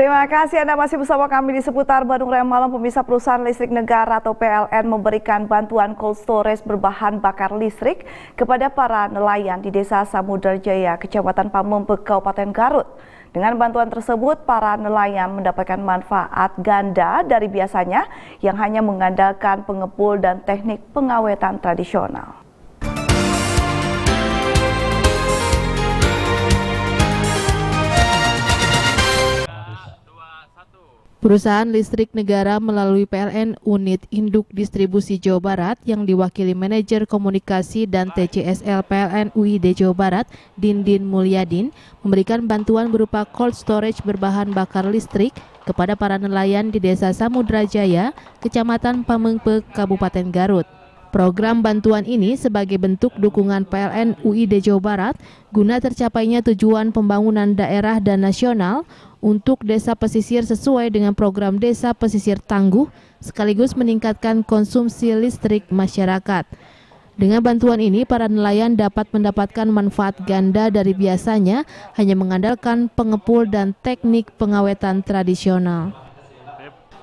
Terima kasih Anda masih bersama kami di seputar Bandung Raya Malam. Pemisah Perusahaan Listrik Negara atau PLN memberikan bantuan cold storage berbahan bakar listrik kepada para nelayan di Desa Samudra Jaya, Kecamatan Pamempek, Kabupaten Garut. Dengan bantuan tersebut, para nelayan mendapatkan manfaat ganda dari biasanya yang hanya mengandalkan pengepul dan teknik pengawetan tradisional. Perusahaan listrik negara melalui PLN Unit Induk Distribusi Jawa Barat yang diwakili manajer komunikasi dan TCSL PLN UID Jawa Barat, Dindin Mulyadin, memberikan bantuan berupa cold storage berbahan bakar listrik kepada para nelayan di Desa Samudra Jaya, Kecamatan Pamengpe, Kabupaten Garut. Program bantuan ini sebagai bentuk dukungan PLN UID Jawa Barat guna tercapainya tujuan pembangunan daerah dan nasional untuk desa pesisir sesuai dengan program desa pesisir tangguh sekaligus meningkatkan konsumsi listrik masyarakat. Dengan bantuan ini, para nelayan dapat mendapatkan manfaat ganda dari biasanya hanya mengandalkan pengepul dan teknik pengawetan tradisional.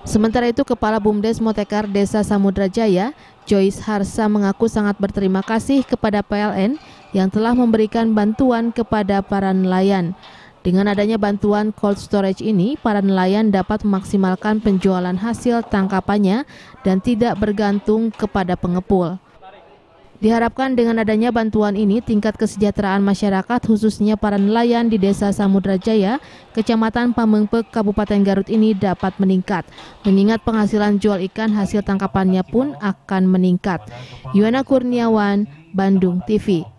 Sementara itu, Kepala Bumdes Motekar Desa Samudra Jaya, Joyce Harsa mengaku sangat berterima kasih kepada PLN yang telah memberikan bantuan kepada para nelayan. Dengan adanya bantuan cold storage ini, para nelayan dapat memaksimalkan penjualan hasil tangkapannya dan tidak bergantung kepada pengepul. Diharapkan dengan adanya bantuan ini, tingkat kesejahteraan masyarakat khususnya para nelayan di Desa Samudra Jaya, Kecamatan Pamengpek, Kabupaten Garut ini dapat meningkat. Mengingat penghasilan jual ikan hasil tangkapannya pun akan meningkat. Yuana Kurniawan, Bandung TV.